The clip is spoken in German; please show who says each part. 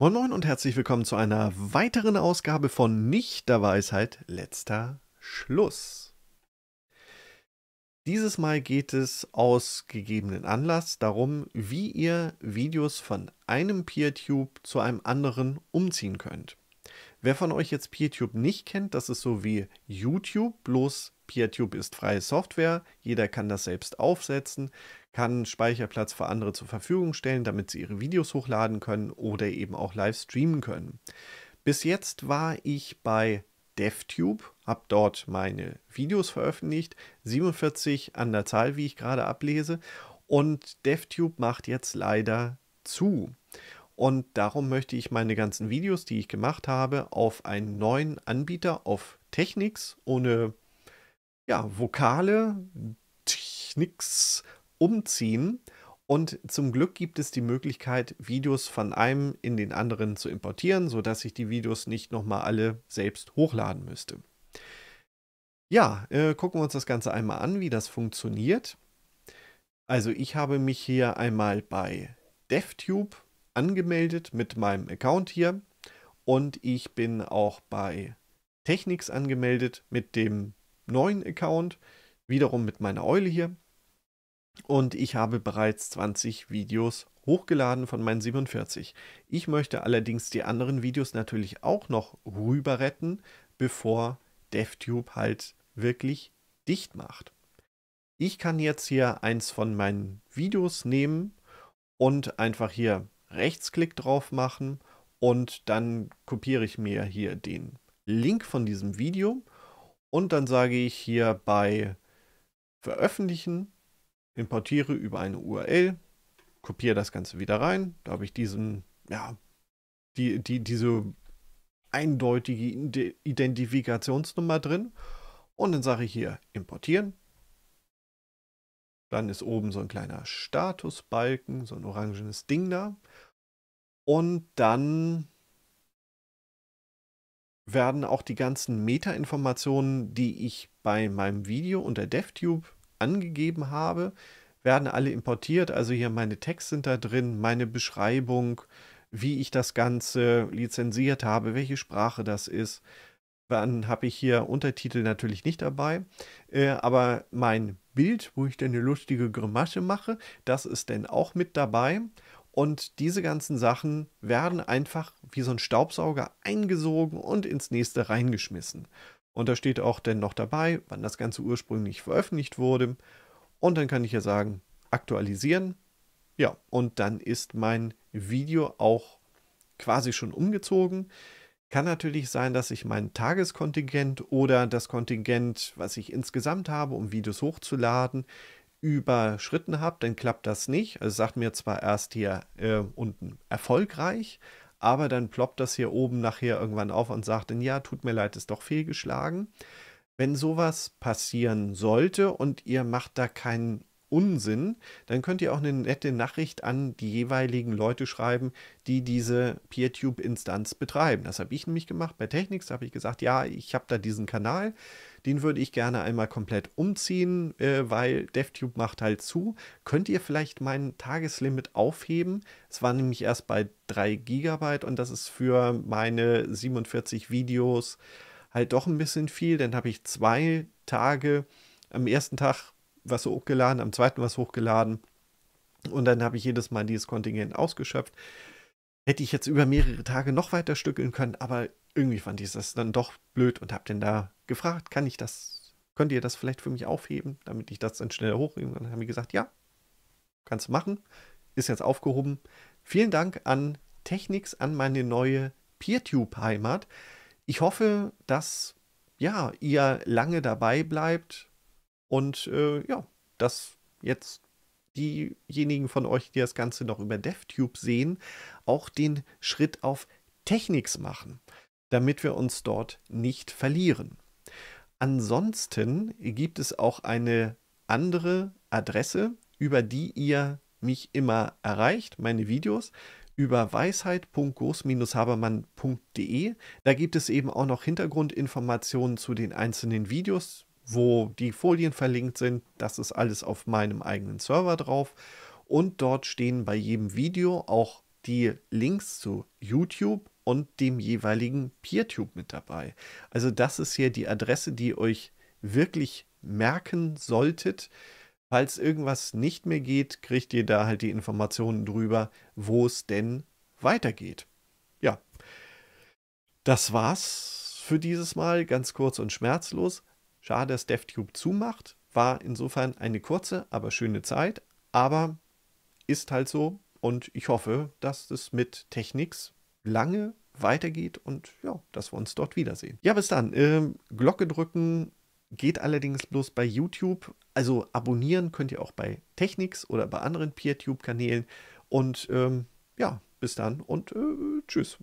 Speaker 1: Moin Moin und herzlich willkommen zu einer weiteren Ausgabe von Nicht der Weisheit letzter Schluss. Dieses Mal geht es aus gegebenen Anlass darum, wie ihr Videos von einem PeerTube zu einem anderen umziehen könnt. Wer von euch jetzt PeerTube nicht kennt, das ist so wie YouTube, bloß PeerTube ist freie Software, jeder kann das selbst aufsetzen, kann Speicherplatz für andere zur Verfügung stellen, damit sie ihre Videos hochladen können oder eben auch live streamen können. Bis jetzt war ich bei DevTube, habe dort meine Videos veröffentlicht, 47 an der Zahl, wie ich gerade ablese, und DevTube macht jetzt leider zu. Und darum möchte ich meine ganzen Videos, die ich gemacht habe, auf einen neuen Anbieter, auf Technics, ohne ja, Vokale, Techniks umziehen. Und zum Glück gibt es die Möglichkeit, Videos von einem in den anderen zu importieren, sodass ich die Videos nicht nochmal alle selbst hochladen müsste. Ja, äh, gucken wir uns das Ganze einmal an, wie das funktioniert. Also ich habe mich hier einmal bei DevTube angemeldet mit meinem Account hier und ich bin auch bei Technics angemeldet mit dem neuen Account, wiederum mit meiner Eule hier. Und ich habe bereits 20 Videos hochgeladen von meinen 47. Ich möchte allerdings die anderen Videos natürlich auch noch rüber retten, bevor DevTube halt wirklich dicht macht. Ich kann jetzt hier eins von meinen Videos nehmen und einfach hier Rechtsklick drauf machen und dann kopiere ich mir hier den Link von diesem Video und dann sage ich hier bei Veröffentlichen, importiere über eine URL, kopiere das Ganze wieder rein. Da habe ich diesen, ja, die, die, diese eindeutige Identifikationsnummer drin. Und dann sage ich hier importieren. Dann ist oben so ein kleiner Statusbalken, so ein orangenes Ding da. Und dann werden auch die ganzen Metainformationen, die ich bei meinem Video unter DevTube angegeben habe, werden alle importiert. Also hier meine Texte sind da drin, meine Beschreibung, wie ich das Ganze lizenziert habe, welche Sprache das ist. Dann habe ich hier Untertitel natürlich nicht dabei, äh, aber mein Bild, wo ich dann eine lustige Grimasse mache, das ist dann auch mit dabei. Und diese ganzen Sachen werden einfach wie so ein Staubsauger eingesogen und ins nächste reingeschmissen. Und da steht auch dann noch dabei, wann das Ganze ursprünglich veröffentlicht wurde. Und dann kann ich ja sagen, aktualisieren. Ja, und dann ist mein Video auch quasi schon umgezogen. Kann natürlich sein, dass ich mein Tageskontingent oder das Kontingent, was ich insgesamt habe, um Videos hochzuladen, überschritten habe, dann klappt das nicht. Es sagt mir zwar erst hier äh, unten erfolgreich, aber dann ploppt das hier oben nachher irgendwann auf und sagt dann, ja, tut mir leid, ist doch fehlgeschlagen. Wenn sowas passieren sollte und ihr macht da keinen Unsinn, dann könnt ihr auch eine nette Nachricht an die jeweiligen Leute schreiben, die diese PeerTube-Instanz betreiben. Das habe ich nämlich gemacht bei Technics, da habe ich gesagt, ja, ich habe da diesen Kanal, den würde ich gerne einmal komplett umziehen, äh, weil DevTube macht halt zu. Könnt ihr vielleicht mein Tageslimit aufheben? Es war nämlich erst bei 3 GB und das ist für meine 47 Videos halt doch ein bisschen viel. Dann habe ich zwei Tage am ersten Tag was hochgeladen, am zweiten was hochgeladen. Und dann habe ich jedes Mal dieses Kontingent ausgeschöpft. Hätte ich jetzt über mehrere Tage noch weiter stückeln können, aber irgendwie fand ich das dann doch blöd und habe den da gefragt, kann ich das, könnt ihr das vielleicht für mich aufheben, damit ich das dann schneller hochheben? Und dann haben die gesagt, ja, kannst du machen, ist jetzt aufgehoben. Vielen Dank an Technics, an meine neue PeerTube-Heimat. Ich hoffe, dass ja, ihr lange dabei bleibt, und äh, ja, dass jetzt diejenigen von euch, die das Ganze noch über DevTube sehen, auch den Schritt auf Technics machen, damit wir uns dort nicht verlieren. Ansonsten gibt es auch eine andere Adresse, über die ihr mich immer erreicht, meine Videos, über weisheit.groß-habermann.de. Da gibt es eben auch noch Hintergrundinformationen zu den einzelnen Videos, wo die Folien verlinkt sind. Das ist alles auf meinem eigenen Server drauf. Und dort stehen bei jedem Video auch die Links zu YouTube und dem jeweiligen PeerTube mit dabei. Also das ist hier die Adresse, die ihr euch wirklich merken solltet. Falls irgendwas nicht mehr geht, kriegt ihr da halt die Informationen drüber, wo es denn weitergeht. Ja, das war's für dieses Mal, ganz kurz und schmerzlos. Schade, dass DevTube zumacht. War insofern eine kurze, aber schöne Zeit. Aber ist halt so. Und ich hoffe, dass es mit Technics lange weitergeht und ja, dass wir uns dort wiedersehen. Ja, bis dann. Ähm, Glocke drücken geht allerdings bloß bei YouTube. Also abonnieren könnt ihr auch bei Technics oder bei anderen PeerTube-Kanälen. Und ähm, ja, bis dann und äh, tschüss.